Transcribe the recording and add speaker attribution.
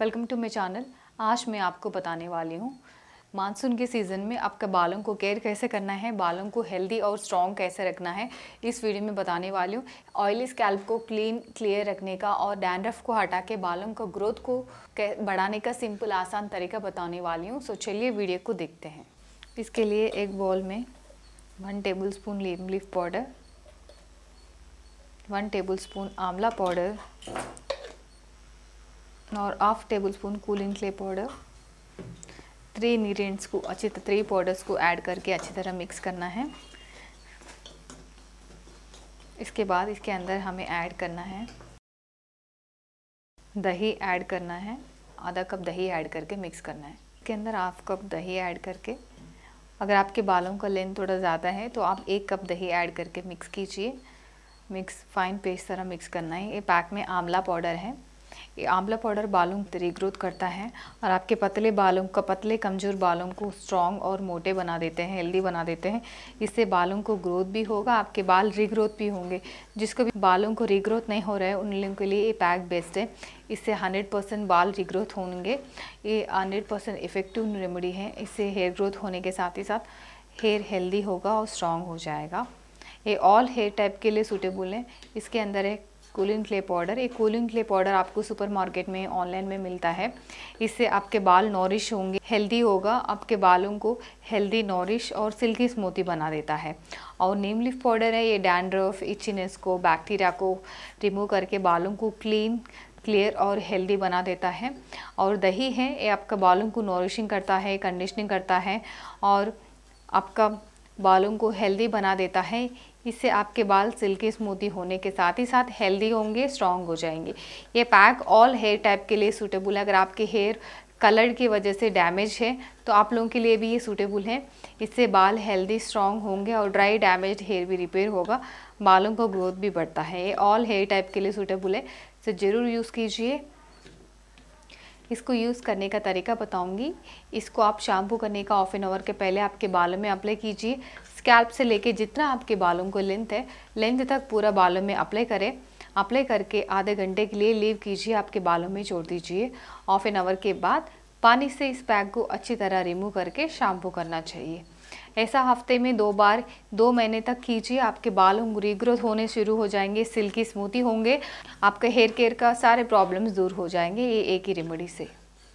Speaker 1: welcome to my channel आज मैं आपको बताने वाली हूँ मानसून के सीज़न में आपका बालों को केयर कैसे करना है बालों को हेल्दी और स्ट्रॉन्ग कैसे रखना है इस वीडियो में बताने वाली हूँ ऑयली स्कैल्प को क्लीन क्लियर रखने का और डैंड्रफ को हटा के बालों का ग्रोथ को बढ़ाने का सिंपल आसान तरीका बताने वाली हूँ सो चलिए वीडियो को देखते हैं इसके लिए एक बॉल में वन टेबल स्पून लीम leaf powder one tablespoon आंवला पाउडर और half tablespoon cooling clay powder three ingredients को अच्छी तरह थ्री पाउडर्स को ऐड करके अच्छी तरह मिक्स करना है इसके बाद इसके अंदर हमें ऐड करना है दही ऐड करना है आधा कप दही ऐड करके मिक्स करना है इसके अंदर हाफ कप दही ऐड करके अगर आपके बालों का लेंथ थोड़ा ज़्यादा है तो आप एक कप दही ऐड करके मिक्स कीजिए मिक्स फाइन पेस्ट तरह मिक्स करना है ये पैक में आंवला पाउडर है ये आंवला पाउडर बालों को ग्रोथ करता है और आपके पतले बालों का पतले कमज़ोर बालों को स्ट्रॉन्ग और मोटे बना देते हैं हेल्दी बना देते हैं इससे बालों को ग्रोथ भी होगा आपके बाल रिग्रोथ भी होंगे जिसको भी बालों को रिग्रोथ नहीं हो रहा है उन लोगों के लिए ये पैक बेस्ट है इससे 100 परसेंट बाल रिग्रोथ होंगे ये 100 परसेंट इफेक्टिव रेमेडी है इससे हेयर ग्रोथ होने के साथ ही साथ हेयर हेल्दी होगा और स्ट्रॉन्ग हो जाएगा ये ऑल हेयर टाइप के लिए सूटेबल है इसके अंदर एक कूलिंग क्ले पाउडर ये कूलिंग क्ले पाउडर आपको सुपर मार्केट में ऑनलाइन में मिलता है इससे आपके बाल नॉरिश होंगे हेल्दी होगा आपके बालों को हेल्दी नॉरिश और सिल्की स्मूथी बना देता है और नीम लिफ पाउडर है ये डैंड्रफ इचिनेस को बैक्टीरिया को रिमूव करके बालों को क्लीन क्लियर और हेल्दी बना देता है और दही है ये आपका बालों को नॉरिशिंग करता है कंडीशनिंग करता है और आपका बालों को हेल्दी बना देता है इससे आपके बाल सिल्की स्मूदी होने के साथ ही साथ हेल्दी होंगे स्ट्रॉन्ग हो जाएंगे ये पैक ऑल हेयर टाइप के लिए सूटेबल है अगर आपके हेयर कलर की वजह से डैमेज है तो आप लोगों के लिए भी ये सूटेबल है इससे बाल हेल्दी स्ट्रॉन्ग होंगे और ड्राई डैमेज हेयर भी रिपेयर होगा बालों का ग्रोथ भी बढ़ता है ये ऑल हेयर टाइप के लिए सूटेबल है इसे ज़रूर यूज़ कीजिए इसको यूज़ करने का तरीका बताऊंगी इसको आप शैम्पू करने का ऑफ एन आवर के पहले आपके बालों में अप्लाई कीजिए स्कैल्प से लेके जितना आपके बालों को लेंथ है लेंथ तक पूरा बालों में अप्लाई करें अप्लाई करके आधे घंटे के लिए लीव कीजिए आपके बालों में छोड़ दीजिए हाफ एन आवर के बाद पानी से इस पैक को अच्छी तरह रिमूव करके शैम्पू करना चाहिए ऐसा हफ्ते में दो बार दो महीने तक कीजिए आपके बाल रीग्रोथ होने शुरू हो जाएंगे सिल्की स्मूथी होंगे आपके हेयर केयर का सारे प्रॉब्लम्स दूर हो जाएंगे ये एक ही रेमेडी से